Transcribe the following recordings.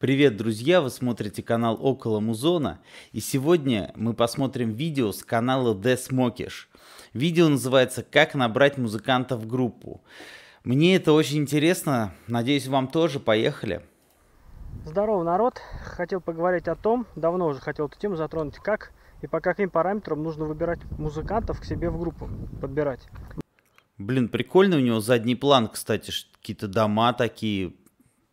Привет, друзья! Вы смотрите канал Около Музона, и сегодня мы посмотрим видео с канала The Smokish. Видео называется «Как набрать музыканта в группу». Мне это очень интересно, надеюсь, вам тоже. Поехали! Здорово, народ! Хотел поговорить о том, давно уже хотел эту тему затронуть, как и по каким параметрам нужно выбирать музыкантов к себе в группу, подбирать. Блин, прикольный у него задний план, кстати, какие-то дома такие,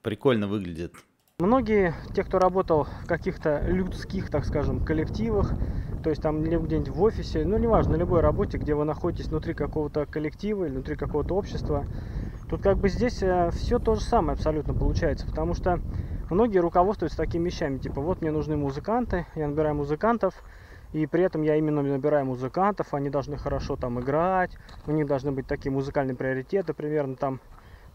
прикольно выглядят. Многие, те, кто работал в каких-то людских, так скажем, коллективах, то есть там где-нибудь в офисе, ну неважно, на любой работе, где вы находитесь внутри какого-то коллектива или внутри какого-то общества, тут как бы здесь э, все то же самое абсолютно получается, потому что многие руководствуются такими вещами, типа вот мне нужны музыканты, я набираю музыкантов, и при этом я именно набираю музыкантов, они должны хорошо там играть, у них должны быть такие музыкальные приоритеты примерно там,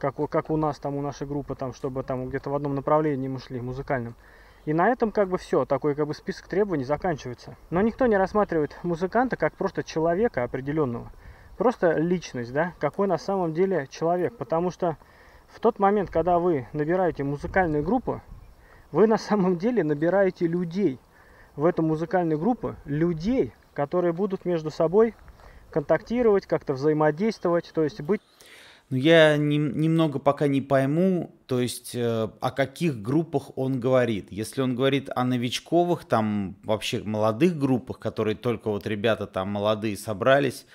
как, как у нас там, у нашей группы, там, чтобы там где-то в одном направлении мы шли, музыкальном. И на этом как бы все, такой как бы список требований заканчивается. Но никто не рассматривает музыканта как просто человека определенного. Просто личность, да, какой на самом деле человек. Потому что в тот момент, когда вы набираете музыкальную группу, вы на самом деле набираете людей в эту музыкальную группу, людей, которые будут между собой контактировать, как-то взаимодействовать, то есть быть но я не, немного пока не пойму, то есть э, о каких группах он говорит. Если он говорит о новичковых, там вообще молодых группах, которые только вот ребята там молодые собрались,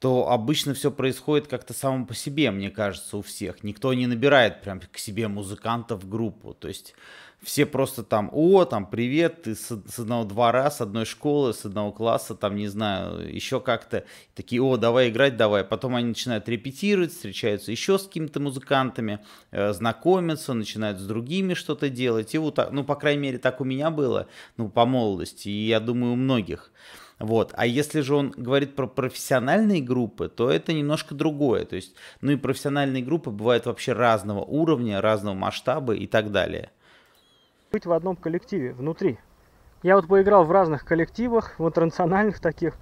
то обычно все происходит как-то само по себе, мне кажется, у всех. Никто не набирает прям к себе музыкантов в группу. То есть все просто там, о, там, привет, ты с, с одного двора, с одной школы, с одного класса, там, не знаю, еще как-то, такие, о, давай играть, давай. Потом они начинают репетировать, встречаются еще с какими-то музыкантами, э, знакомятся, начинают с другими что-то делать. И вот так, ну, по крайней мере, так у меня было, ну, по молодости, и я думаю, у многих. Вот. А если же он говорит про профессиональные группы, то это немножко другое. То есть, ну и профессиональные группы бывают вообще разного уровня, разного масштаба и так далее быть в одном коллективе, внутри. Я вот поиграл в разных коллективах, в интернациональных таких.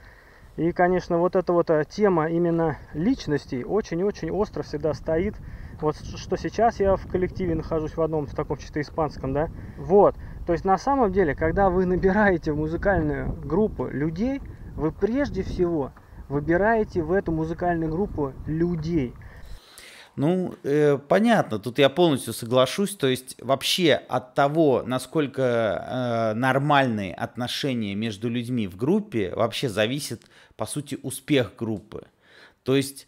И, конечно, вот эта вот э, тема именно личностей очень-очень остро всегда стоит. Вот что сейчас я в коллективе нахожусь в одном, в таком чисто испанском, да. Вот. То есть на самом деле, когда вы набираете в музыкальную группу людей, вы прежде всего выбираете в эту музыкальную группу людей – ну, э, понятно, тут я полностью соглашусь. То есть вообще от того, насколько э, нормальные отношения между людьми в группе, вообще зависит, по сути, успех группы. То есть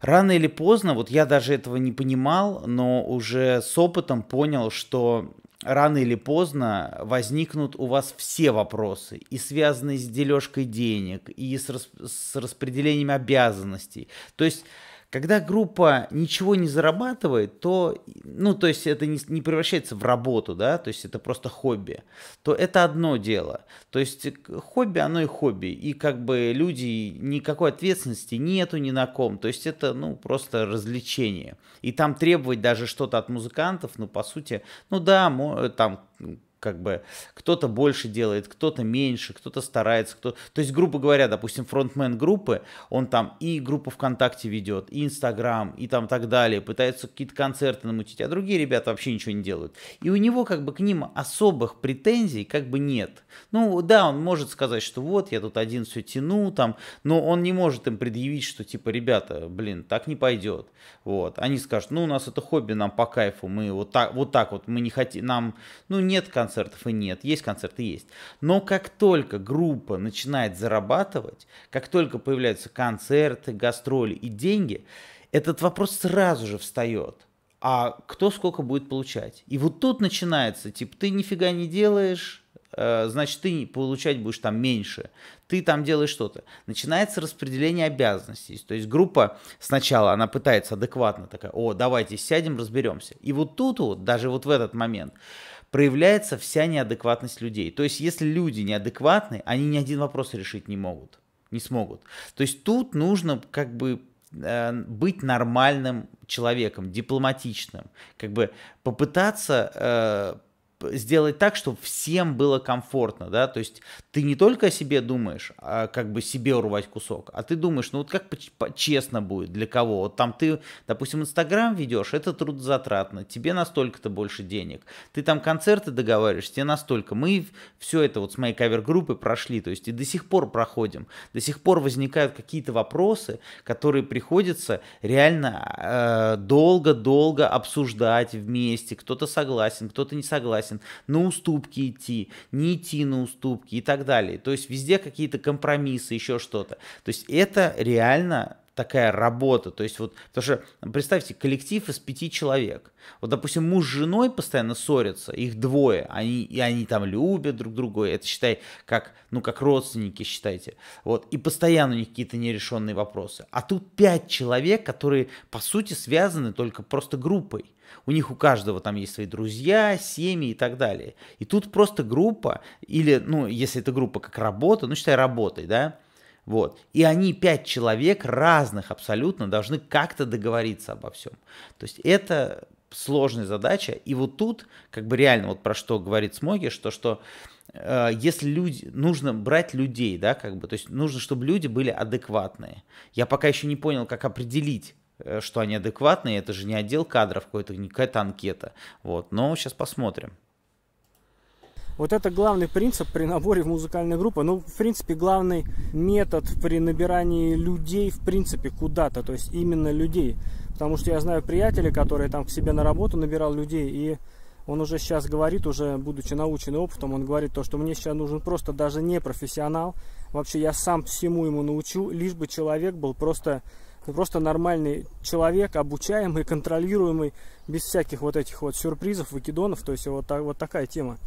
рано или поздно, вот я даже этого не понимал, но уже с опытом понял, что рано или поздно возникнут у вас все вопросы, и связанные с дележкой денег, и с, расп с распределением обязанностей. То есть когда группа ничего не зарабатывает, то, ну, то есть это не, не превращается в работу, да, то есть это просто хобби, то это одно дело. То есть хобби, оно и хобби, и как бы люди, никакой ответственности нету ни на ком, то есть это, ну, просто развлечение. И там требовать даже что-то от музыкантов, ну, по сути, ну да, там как бы кто-то больше делает, кто-то меньше, кто-то старается, кто... То есть, грубо говоря, допустим, фронтмен группы, он там и группу ВКонтакте ведет, и Инстаграм, и там так далее, пытается какие-то концерты намутить, а другие ребята вообще ничего не делают. И у него как бы к ним особых претензий как бы нет. Ну да, он может сказать, что вот, я тут один все тяну там, но он не может им предъявить, что типа, ребята, блин, так не пойдет. Вот. Они скажут, ну у нас это хобби, нам по кайфу, мы вот так вот, так вот мы не хотим, нам, ну нет концерта, концертов и нет, есть концерты есть. Но как только группа начинает зарабатывать, как только появляются концерты, гастроли и деньги, этот вопрос сразу же встает а кто сколько будет получать. И вот тут начинается, типа, ты нифига не делаешь, э, значит, ты получать будешь там меньше, ты там делаешь что-то. Начинается распределение обязанностей. То есть группа сначала, она пытается адекватно такая, о, давайте сядем, разберемся. И вот тут вот, даже вот в этот момент, проявляется вся неадекватность людей. То есть, если люди неадекватны, они ни один вопрос решить не могут, не смогут. То есть, тут нужно как бы э, быть нормальным человеком, дипломатичным, как бы попытаться э, сделать так, чтобы всем было комфортно, да, то есть ты не только о себе думаешь, а как бы себе урвать кусок, а ты думаешь, ну вот как честно будет, для кого, вот там ты, допустим, Инстаграм ведешь, это трудозатратно, тебе настолько-то больше денег, ты там концерты договариваешь, тебе настолько, мы все это вот с моей кавер-группы прошли, то есть и до сих пор проходим, до сих пор возникают какие-то вопросы, которые приходится реально э, долго-долго э, долго -долго обсуждать вместе, кто-то согласен, кто-то не согласен, согласен, на уступки идти, не идти на уступки и так далее. То есть везде какие-то компромиссы, еще что-то. То есть это реально такая работа. То есть вот, потому что представьте, коллектив из пяти человек. Вот, допустим, муж с женой постоянно ссорятся, их двое, они, и они там любят друг друга, это считай, как, ну, как родственники, считайте. Вот, и постоянно у них какие-то нерешенные вопросы. А тут пять человек, которые, по сути, связаны только просто группой. У них у каждого там есть свои друзья, семьи и так далее. И тут просто группа, или, ну, если это группа как работа, ну, считай, работой, да, вот. И они, пять человек разных абсолютно, должны как-то договориться обо всем. То есть это сложная задача. И вот тут, как бы реально, вот про что говорит Смоги, что, что э, если люди, нужно брать людей, да, как бы, то есть нужно, чтобы люди были адекватные. Я пока еще не понял, как определить, э, что они адекватные, это же не отдел кадров какой-то, не какая-то анкета. Вот, но сейчас посмотрим. Вот это главный принцип при наборе в музыкальную группу, Ну, в принципе, главный метод при набирании людей, в принципе, куда-то. То есть именно людей. Потому что я знаю приятеля, который там к себе на работу набирал людей, и он уже сейчас говорит, уже будучи научен опытом, он говорит то, что мне сейчас нужен просто даже не профессионал. Вообще я сам всему ему научу, лишь бы человек был просто ну, просто нормальный человек, обучаемый, контролируемый, без всяких вот этих вот сюрпризов, выкидонов, то есть вот, так, вот такая тема.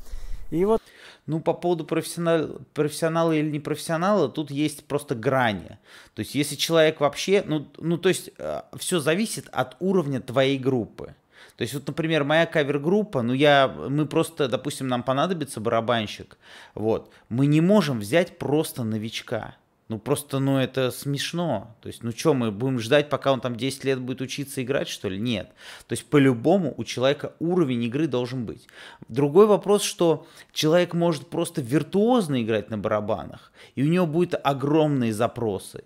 И вот... Ну, по поводу профессионал... профессионала или непрофессионала, тут есть просто грани. То есть, если человек вообще... Ну, ну то есть, э, все зависит от уровня твоей группы. То есть, вот, например, моя кавер-группа, ну, я, мы просто, допустим, нам понадобится барабанщик, вот, мы не можем взять просто новичка. Ну просто, ну это смешно. То есть, ну что, мы будем ждать, пока он там 10 лет будет учиться играть, что ли? Нет. То есть, по-любому у человека уровень игры должен быть. Другой вопрос, что человек может просто виртуозно играть на барабанах, и у него будут огромные запросы.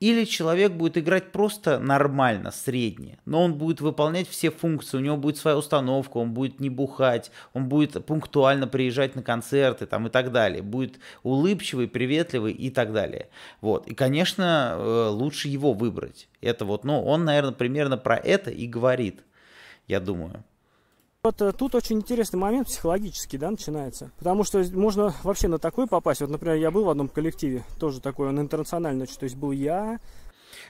Или человек будет играть просто нормально, средне, но он будет выполнять все функции, у него будет своя установка, он будет не бухать, он будет пунктуально приезжать на концерты там, и так далее, будет улыбчивый, приветливый и так далее. Вот. И, конечно, э, лучше его выбрать. Это вот, ну, он, наверное, примерно про это и говорит, я думаю. Вот э, тут очень интересный момент психологический, да, начинается. Потому что можно вообще на такой попасть. Вот, например, я был в одном коллективе, тоже такой, он интернациональный, то есть был я,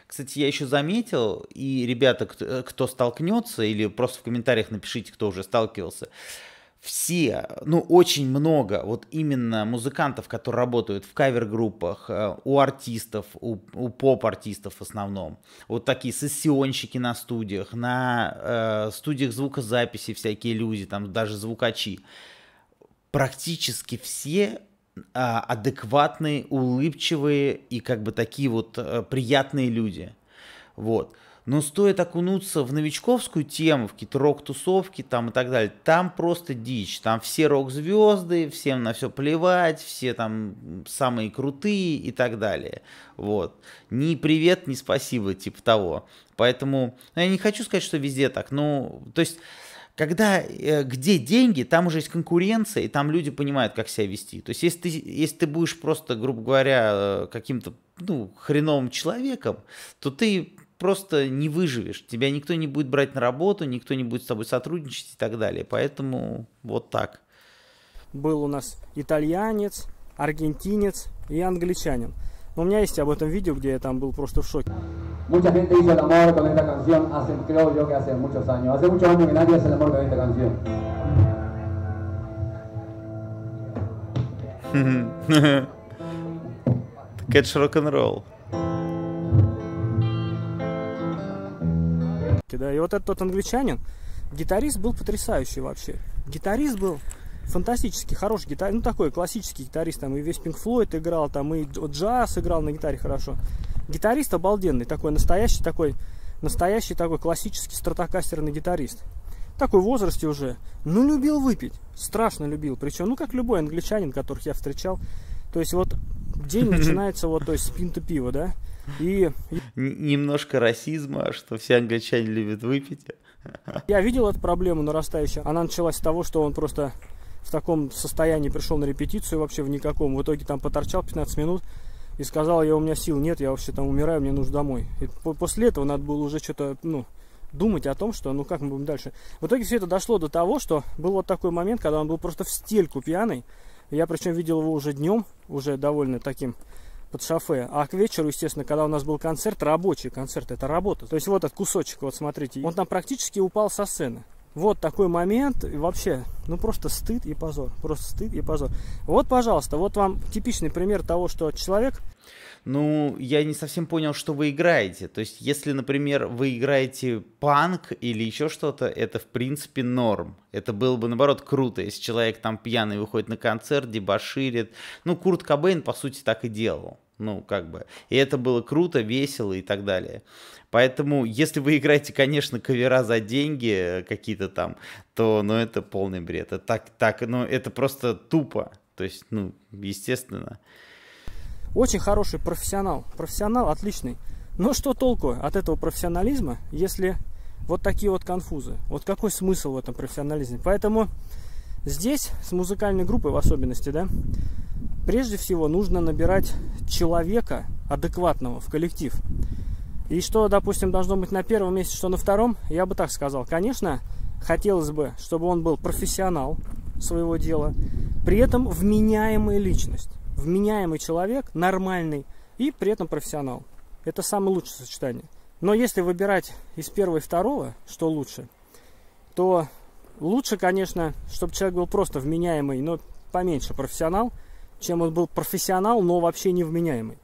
кстати, я еще заметил, и ребята, кто, э, кто столкнется, или просто в комментариях напишите, кто уже сталкивался, все, ну очень много вот именно музыкантов, которые работают в кавер-группах, э, у артистов, у, у поп-артистов в основном, вот такие сессионщики на студиях, на э, студиях звукозаписи всякие люди, там даже звукачи, практически все э, адекватные, улыбчивые и как бы такие вот э, приятные люди, вот. Но стоит окунуться в новичковскую тему, в какие-то рок-тусовки там и так далее, там просто дичь. Там все рок-звезды, всем на все плевать, все там самые крутые и так далее. Вот. Ни привет, ни спасибо, типа того. Поэтому ну, я не хочу сказать, что везде так. Ну, то есть когда э, где деньги, там уже есть конкуренция, и там люди понимают, как себя вести. То есть, если ты, если ты будешь просто, грубо говоря, э, каким-то ну, хреновым человеком, то ты просто не выживешь. Тебя никто не будет брать на работу, никто не будет с тобой сотрудничать и так далее. Поэтому вот так. Был у нас итальянец, аргентинец и англичанин. у меня есть об этом видео, где я там был просто в шоке. Mucha gente hizo el amor con esta canción hace, creo yo que hace muchos años. Hace muchos años que nadie hace el amor con esta canción. Так рок-н-ролл. площадке, да. И вот этот тот англичанин, гитарист был потрясающий вообще. Гитарист был фантастически хороший гитарист, ну такой классический гитарист, там и весь Pink Floyd играл, там и джаз играл на гитаре хорошо. Гитарист обалденный, такой настоящий такой, настоящий такой классический стратокастерный гитарист. Такой возрасте уже, ну любил выпить, страшно любил, причем, ну как любой англичанин, которых я встречал. То есть вот день начинается вот, то есть с пинта пива, да, и... Немножко расизма, что все англичане любят выпить. Я видел эту проблему нарастающую. Она началась с того, что он просто в таком состоянии пришел на репетицию вообще в никаком. В итоге там поторчал 15 минут и сказал, я у меня сил нет, я вообще там умираю, мне нужно домой. И после этого надо было уже что-то, ну, думать о том, что ну как мы будем дальше. В итоге все это дошло до того, что был вот такой момент, когда он был просто в стельку пьяный. Я причем видел его уже днем, уже довольно таким под шофе. А к вечеру, естественно, когда у нас был концерт, рабочий концерт, это работа. То есть вот этот кусочек, вот смотрите, он там практически упал со сцены. Вот такой момент. И вообще, ну просто стыд и позор. Просто стыд и позор. Вот, пожалуйста, вот вам типичный пример того, что человек... Ну, я не совсем понял, что вы играете. То есть, если, например, вы играете панк или еще что-то, это, в принципе, норм. Это было бы, наоборот, круто, если человек там пьяный выходит на концерт, дебоширит. Ну, Курт Кобейн, по сути, так и делал. Ну, как бы. И это было круто, весело и так далее. Поэтому, если вы играете, конечно, кавера за деньги э, какие-то там, то, ну, это полный бред. Это так, так, ну, это просто тупо. То есть, ну, естественно. Очень хороший профессионал. Профессионал отличный. Но что толку от этого профессионализма, если вот такие вот конфузы? Вот какой смысл в этом профессионализме? Поэтому здесь с музыкальной группой в особенности, да, прежде всего нужно набирать человека адекватного в коллектив. И что, допустим, должно быть на первом месте, что на втором, я бы так сказал. Конечно, хотелось бы, чтобы он был профессионал своего дела, при этом вменяемая личность, вменяемый человек, нормальный и при этом профессионал. Это самое лучшее сочетание. Но если выбирать из первого и второго, что лучше, то лучше, конечно, чтобы человек был просто вменяемый, но поменьше профессионал – чем он был профессионал, но вообще невменяемый.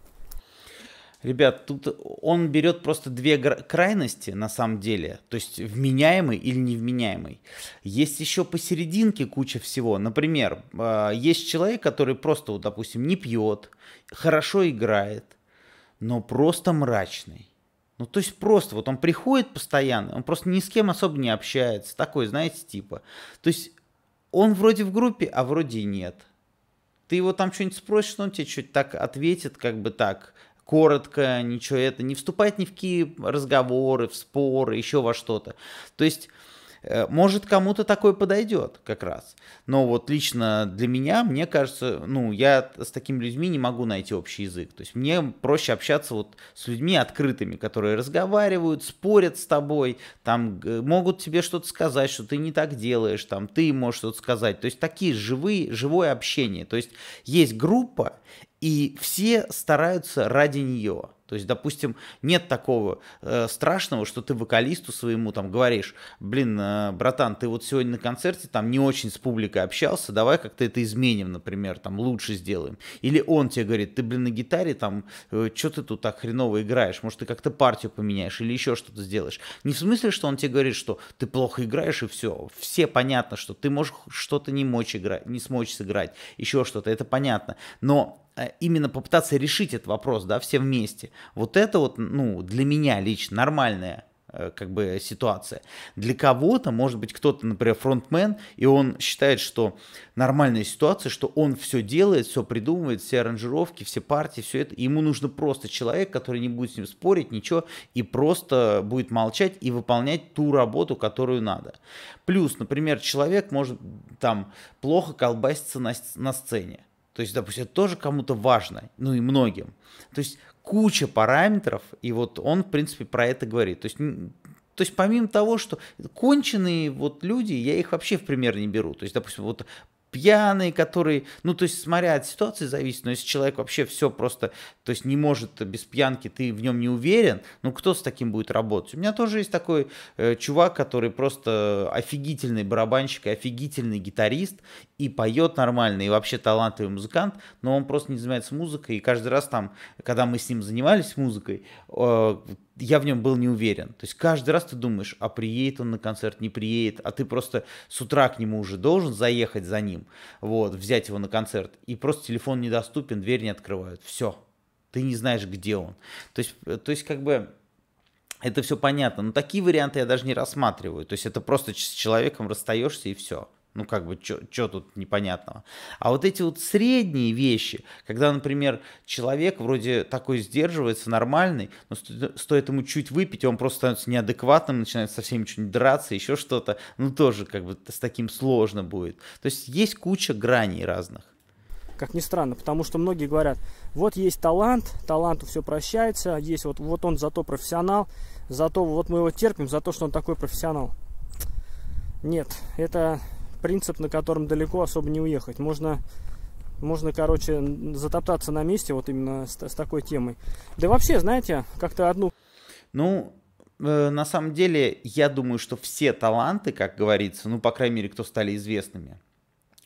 Ребят, тут он берет просто две крайности на самом деле, то есть вменяемый или невменяемый. Есть еще посерединке куча всего. Например, а, есть человек, который просто, допустим, не пьет, хорошо играет, но просто мрачный. Ну, то есть просто, вот он приходит постоянно, он просто ни с кем особо не общается, такой, знаете, типа. То есть он вроде в группе, а вроде и нет. Ты его там что-нибудь спросишь, он тебе чуть так ответит, как бы так, коротко, ничего это, не вступает ни в какие разговоры, в споры, еще во что-то. То есть Э, может, кому-то такой подойдет как раз. Но вот лично для меня, мне кажется, ну, я с такими людьми не могу найти общий язык. То есть мне проще общаться вот с людьми открытыми, которые разговаривают, спорят с тобой, там могут тебе что-то сказать, что ты не так делаешь, там ты можешь что-то сказать. То есть такие живые, живое общение. То есть есть группа, и все стараются ради нее. То есть, допустим, нет такого э, страшного, что ты вокалисту своему там говоришь, блин, э, братан, ты вот сегодня на концерте там не очень с публикой общался, давай как-то это изменим, например, там лучше сделаем. Или он тебе говорит, ты, блин, на гитаре там, э, что ты тут так хреново играешь, может, ты как-то партию поменяешь или еще что-то сделаешь. Не в смысле, что он тебе говорит, что ты плохо играешь и все. Все понятно, что ты можешь что-то не, мочь играть, не смочь сыграть, еще что-то, это понятно. Но Э, именно попытаться решить этот вопрос, да, все вместе. Вот это вот, ну, для меня лично нормальная э, как бы ситуация. Для кого-то, может быть, кто-то, например, фронтмен, и он считает, что нормальная ситуация, что он все делает, все придумывает, все аранжировки, все партии, все это. ему нужно просто человек, который не будет с ним спорить, ничего, и просто будет молчать и выполнять ту работу, которую надо. Плюс, например, человек может там плохо колбаситься на, на сцене то есть, допустим, это тоже кому-то важно, ну и многим. То есть куча параметров, и вот он, в принципе, про это говорит. То есть то есть помимо того, что конченые вот люди, я их вообще в пример не беру. То есть, допустим, вот пьяный, который, ну, то есть, смотря от ситуации зависит, но если человек вообще все просто, то есть, не может без пьянки, ты в нем не уверен, ну, кто с таким будет работать? У меня тоже есть такой э, чувак, который просто офигительный барабанщик и офигительный гитарист, и поет нормально, и вообще талантливый музыкант, но он просто не занимается музыкой, и каждый раз там, когда мы с ним занимались музыкой, э, я в нем был не уверен. То есть каждый раз ты думаешь, а приедет он на концерт, не приедет, а ты просто с утра к нему уже должен заехать за ним, вот, взять его на концерт, и просто телефон недоступен, дверь не открывают, все, ты не знаешь, где он. То есть, э, то есть как бы это все понятно, но такие варианты я даже не рассматриваю. То есть это просто с человеком расстаешься и все. Ну, как бы, что тут непонятного? А вот эти вот средние вещи, когда, например, человек вроде такой сдерживается, нормальный, но стоит ему чуть выпить, он просто становится неадекватным, начинает со всеми что-нибудь драться, еще что-то, ну, тоже как бы с таким сложно будет. То есть есть куча граней разных. Как ни странно, потому что многие говорят, вот есть талант, таланту все прощается, есть вот, вот он зато профессионал, зато вот мы его терпим за то, что он такой профессионал. Нет, это принцип, на котором далеко особо не уехать. Можно, можно короче, затоптаться на месте вот именно с, с такой темой. Да вообще, знаете, как-то одну... Ну, э, на самом деле, я думаю, что все таланты, как говорится, ну, по крайней мере, кто стали известными,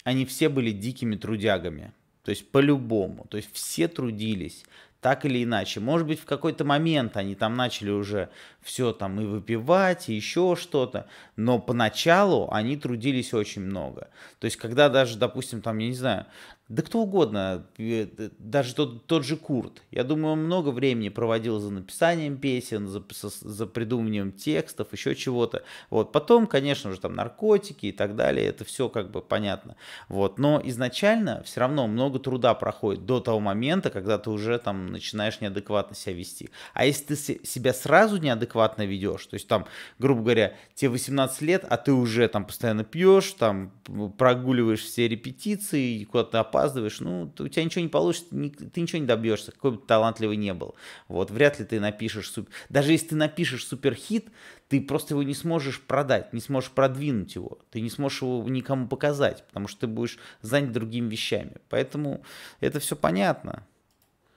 они все были дикими трудягами. То есть по-любому. То есть все трудились так или иначе. Может быть, в какой-то момент они там начали уже все там и выпивать, и еще что-то, но поначалу они трудились очень много. То есть, когда даже, допустим, там, я не знаю, да кто угодно, э, даже тот, тот же Курт. Я думаю, он много времени проводил за написанием песен, за, за придумыванием текстов, еще чего-то. Вот. Потом, конечно же, там наркотики и так далее, это все как бы понятно. Вот. Но изначально все равно много труда проходит до того момента, когда ты уже там начинаешь неадекватно себя вести. А если ты себя сразу неадекватно ведешь, то есть там, грубо говоря, тебе 18 лет, а ты уже там постоянно пьешь, там прогуливаешь все репетиции, куда-то опаздываешь, ну, ты, у тебя ничего не получится, ни, ты ничего не добьешься, какой бы ты талантливый не был. Вот, вряд ли ты напишешь, суп... даже если ты напишешь суперхит, ты просто его не сможешь продать, не сможешь продвинуть его, ты не сможешь его никому показать, потому что ты будешь занят другими вещами. Поэтому это все понятно.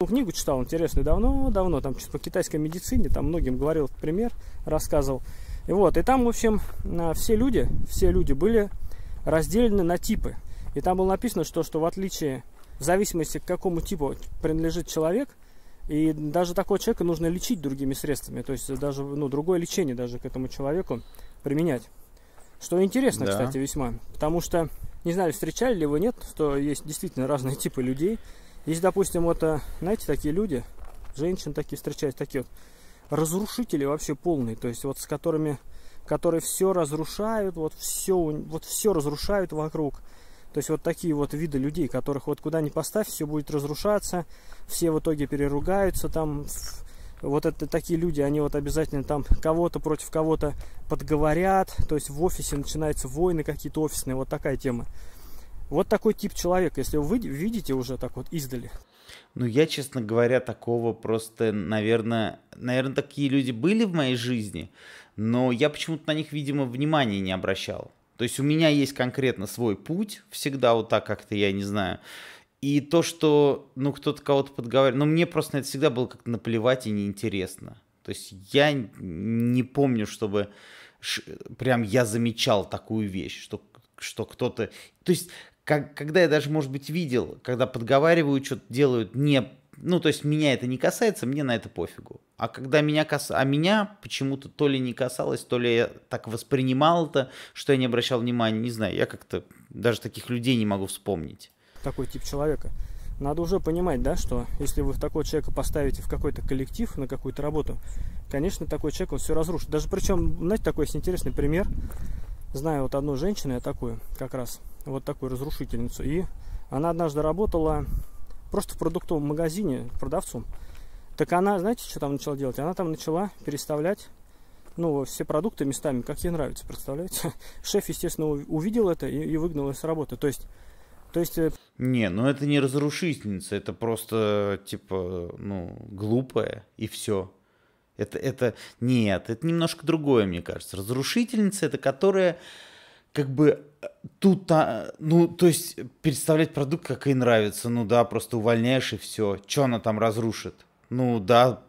Книгу читал интересную давно-давно, там по китайской медицине, там многим говорил пример, рассказывал. И вот, и там, в общем, а, все люди, все люди были разделены на типы. И там было написано, что, что в отличие, в зависимости к какому типу принадлежит человек, и даже такого человека нужно лечить другими средствами, то есть даже ну, другое лечение даже к этому человеку применять. Что интересно, да. кстати, весьма, потому что, не знаю, встречали ли вы, нет, что есть действительно разные типы людей – если, допустим, вот, а, знаете, такие люди, женщин такие встречаюсь, такие вот разрушители вообще полные, то есть вот с которыми, которые все разрушают, вот все, вот все разрушают вокруг. То есть вот такие вот виды людей, которых вот куда ни поставь, все будет разрушаться, все в итоге переругаются там. Вот это такие люди, они вот обязательно там кого-то против кого-то подговорят, то есть в офисе начинаются войны какие-то офисные, вот такая тема. Вот такой тип человека, если вы видите уже так вот издали. Ну, я, честно говоря, такого просто, наверное, наверное, такие люди были в моей жизни, но я почему-то на них, видимо, внимания не обращал. То есть у меня есть конкретно свой путь, всегда вот так как-то, я не знаю. И то, что, ну, кто-то кого-то подговаривал, ну, мне просто на это всегда было как-то наплевать и неинтересно. То есть я не помню, чтобы прям я замечал такую вещь, что, что кто-то... То есть как, когда я даже, может быть, видел, когда подговаривают, что-то делают не... Ну, то есть меня это не касается, мне на это пофигу. А когда меня кас... А меня почему-то то ли не касалось, то ли я так воспринимал это, что я не обращал внимания, не знаю. Я как-то даже таких людей не могу вспомнить. Такой тип человека. Надо уже понимать, да, что если вы такого человека поставите в какой-то коллектив, на какую-то работу, конечно, такой человек, он все разрушит. Даже причем, знаете, такой есть интересный пример. Знаю вот одну женщину, я такую как раз, вот такую разрушительницу. И она однажды работала просто в продуктовом магазине продавцом. Так она, знаете, что там начала делать? Она там начала переставлять ну, все продукты местами, как ей нравится, представляете? Шеф, естественно, увидел это и, и выгнал ее с работы. То есть, то есть... Э, не, ну это не разрушительница, это просто, типа, ну, глупая, и все. Это, это, нет, это немножко другое, мне кажется. Разрушительница, это которая как бы э, тут, а, ну, то есть представлять продукт, как ей нравится, ну да, просто увольняешь и все. Че она там разрушит? Ну да,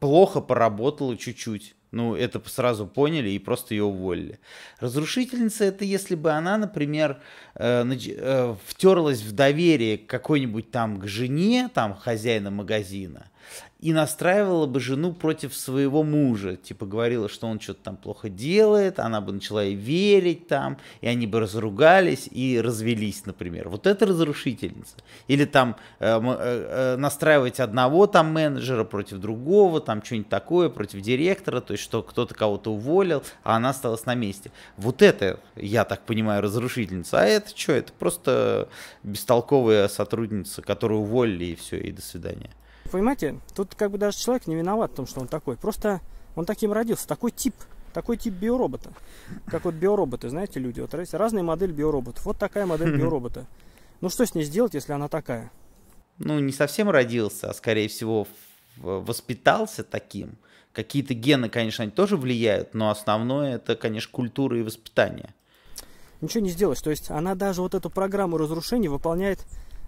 плохо поработала чуть-чуть. Ну, это сразу поняли и просто ее уволили. Разрушительница это если бы она, например, э, э, втерлась в доверие какой-нибудь там к жене, там хозяина магазина, и настраивала бы жену против своего мужа. Типа говорила, что он что-то там плохо делает, она бы начала и верить там, и они бы разругались и развелись, например. Вот это разрушительница. Или там э, э, э, настраивать одного там менеджера против другого, там что-нибудь такое, против директора, то есть что кто-то кого-то уволил, а она осталась на месте. Вот это, я так понимаю, разрушительница. А это что? Это просто бестолковая сотрудница, которую уволили и все, и до свидания понимаете, тут как бы даже человек не виноват в том, что он такой. Просто он таким родился, такой тип, такой тип биоробота. Как вот биороботы, знаете, люди, вот разные модели биороботов. Вот такая модель биоробота. Ну что с ней сделать, если она такая? Ну, не совсем родился, а скорее всего воспитался таким. Какие-то гены, конечно, они тоже влияют, но основное это, конечно, культура и воспитание. Ничего не сделаешь. То есть она даже вот эту программу разрушения выполняет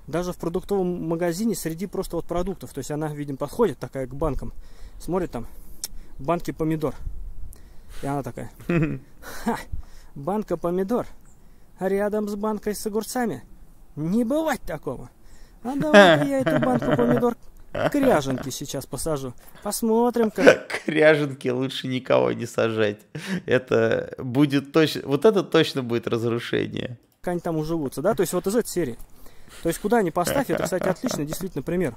даже в продуктовом магазине среди просто вот продуктов. То есть она, видим, подходит такая к банкам, смотрит там, банки помидор. И она такая, ха, банка помидор, рядом с банкой с огурцами. Не бывать такого. А давай я эту банку помидор кряженки сейчас посажу. Посмотрим, как... Кряженки лучше никого не сажать. Это будет точно... Вот это точно будет разрушение. Как они там уживутся, да? То есть вот из этой серии. То есть куда ни поставь, это, кстати, отличный действительно пример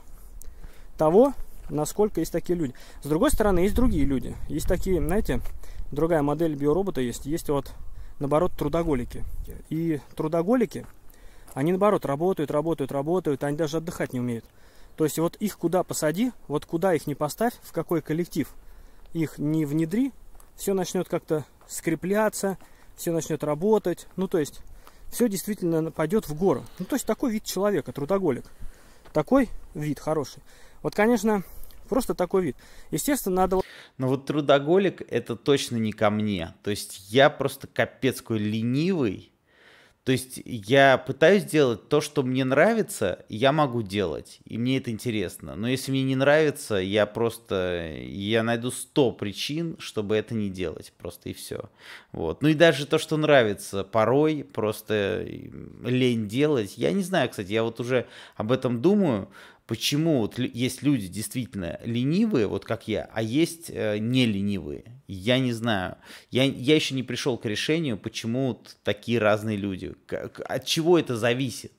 того, насколько есть такие люди. С другой стороны, есть другие люди. Есть такие, знаете, другая модель биоробота есть. Есть вот, наоборот, трудоголики. И трудоголики, они, наоборот, работают, работают, работают, они даже отдыхать не умеют. То есть вот их куда посади, вот куда их не поставь, в какой коллектив их не внедри, все начнет как-то скрепляться, все начнет работать. Ну, то есть все действительно пойдет в гору. Ну, то есть такой вид человека, трудоголик. Такой вид хороший. Вот, конечно, просто такой вид. Естественно, надо... Но вот трудоголик это точно не ко мне. То есть я просто капец какой ленивый, то есть я пытаюсь делать то, что мне нравится, я могу делать, и мне это интересно. Но если мне не нравится, я просто, я найду 100 причин, чтобы это не делать, просто и все. Вот. Ну и даже то, что нравится, порой просто лень делать. Я не знаю, кстати, я вот уже об этом думаю, почему вот есть люди действительно ленивые, вот как я, а есть э, не ленивые. Я не знаю. Я, я еще не пришел к решению, почему вот такие разные люди. Как, от чего это зависит?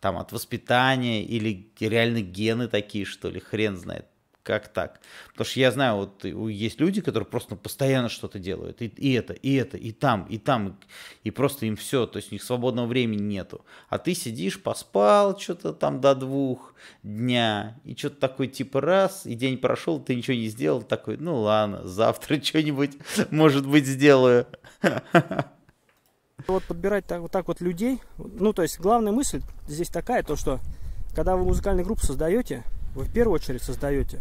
Там от воспитания или реально гены такие, что ли, хрен знает как так? Потому что я знаю, вот есть люди, которые просто постоянно что-то делают. И, и это, и это, и там, и там. И просто им все, то есть у них свободного времени нету. А ты сидишь, поспал что-то там до двух дня, и что-то такой типа раз, и день прошел, ты ничего не сделал, такой, ну ладно, завтра что-нибудь, может быть, сделаю. Вот подбирать так, вот так вот людей, ну то есть главная мысль здесь такая, то что когда вы музыкальную группу создаете, вы в первую очередь создаете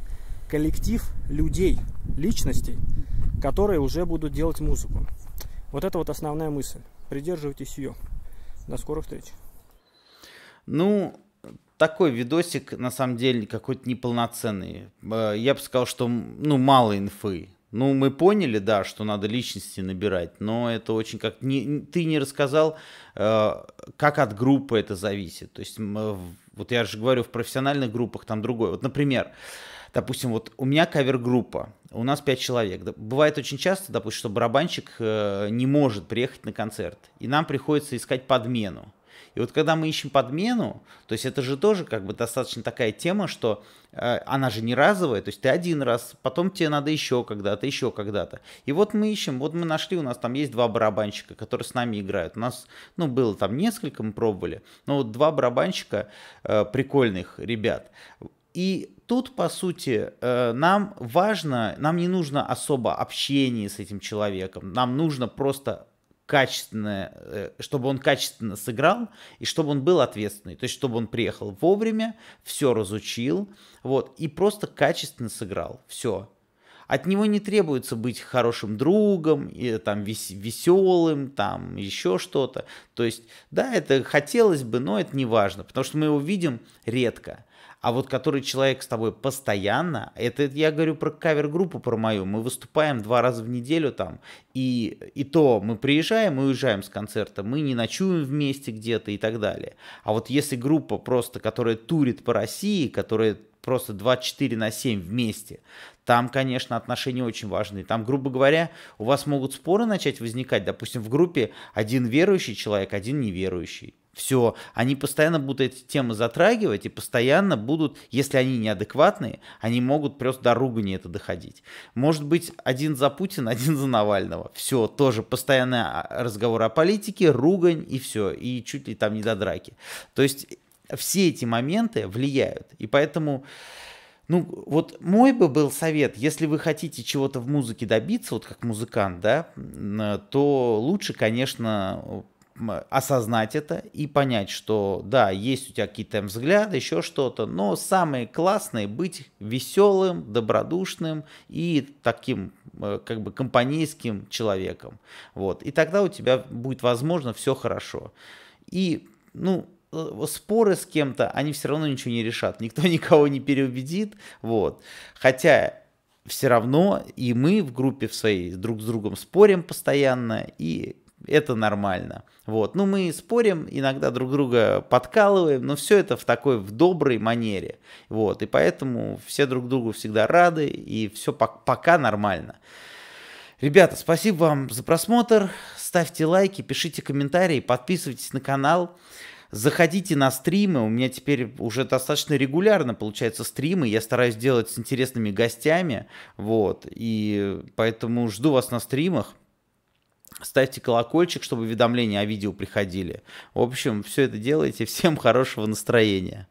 коллектив людей, личностей, которые уже будут делать музыку. Вот это вот основная мысль. Придерживайтесь ее. До скорых встреч. Ну, такой видосик, на самом деле, какой-то неполноценный. Э, я бы сказал, что, ну, мало инфы. Ну, мы поняли, да, что надо личности набирать, но это очень как... Не, ты не рассказал, э, как от группы это зависит. То есть э, вот я же говорю, в профессиональных группах там другой. Вот, например, допустим, вот у меня кавер-группа, у нас 5 человек. Бывает очень часто, допустим, что барабанщик э, не может приехать на концерт, и нам приходится искать подмену. И вот когда мы ищем подмену, то есть это же тоже как бы достаточно такая тема, что э, она же не разовая, то есть ты один раз, потом тебе надо еще когда-то, еще когда-то. И вот мы ищем, вот мы нашли, у нас там есть два барабанщика, которые с нами играют. У нас, ну, было там несколько, мы пробовали, но вот два барабанщика э, прикольных ребят. И тут, по сути, э, нам важно, нам не нужно особо общение с этим человеком, нам нужно просто качественно, э, чтобы он качественно сыграл и чтобы он был ответственный, то есть чтобы он приехал вовремя, все разучил, вот, и просто качественно сыграл, все. От него не требуется быть хорошим другом, и, там, вес, веселым, там, еще что-то. То есть, да, это хотелось бы, но это не важно, потому что мы его видим редко. А вот который человек с тобой постоянно, это я говорю про кавер-группу, про мою, мы выступаем два раза в неделю там, и, и то мы приезжаем и уезжаем с концерта, мы не ночуем вместе где-то и так далее. А вот если группа просто, которая турит по России, которая просто 24 на 7 вместе. Там, конечно, отношения очень важны. Там, грубо говоря, у вас могут споры начать возникать. Допустим, в группе один верующий человек, один неверующий все, они постоянно будут эти темы затрагивать и постоянно будут, если они неадекватные, они могут просто до ругани это доходить. Может быть, один за Путина, один за Навального. Все, тоже постоянный а, разговор о политике, ругань и все, и чуть ли там не до драки. То есть э, все эти моменты влияют, и поэтому... Ну, вот мой бы был совет, если вы хотите чего-то в музыке добиться, вот как музыкант, да, э, то лучше, конечно, осознать это и понять, что да, есть у тебя какие-то взгляды, еще что-то, но самое классное быть веселым, добродушным и таким э, как бы компанейским человеком. Вот. И тогда у тебя будет возможно все хорошо. И, ну, э, споры с кем-то, они все равно ничего не решат, никто никого не переубедит, вот. Хотя все равно и мы в группе в своей друг с другом спорим постоянно, и это нормально. Вот. Ну, мы спорим, иногда друг друга подкалываем, но все это в такой в доброй манере. Вот. И поэтому все друг другу всегда рады, и все пока нормально. Ребята, спасибо вам за просмотр. Ставьте лайки, пишите комментарии, подписывайтесь на канал. Заходите на стримы, у меня теперь уже достаточно регулярно получается стримы, я стараюсь делать с интересными гостями, вот, и поэтому жду вас на стримах. Ставьте колокольчик, чтобы уведомления о видео приходили. В общем, все это делайте. Всем хорошего настроения.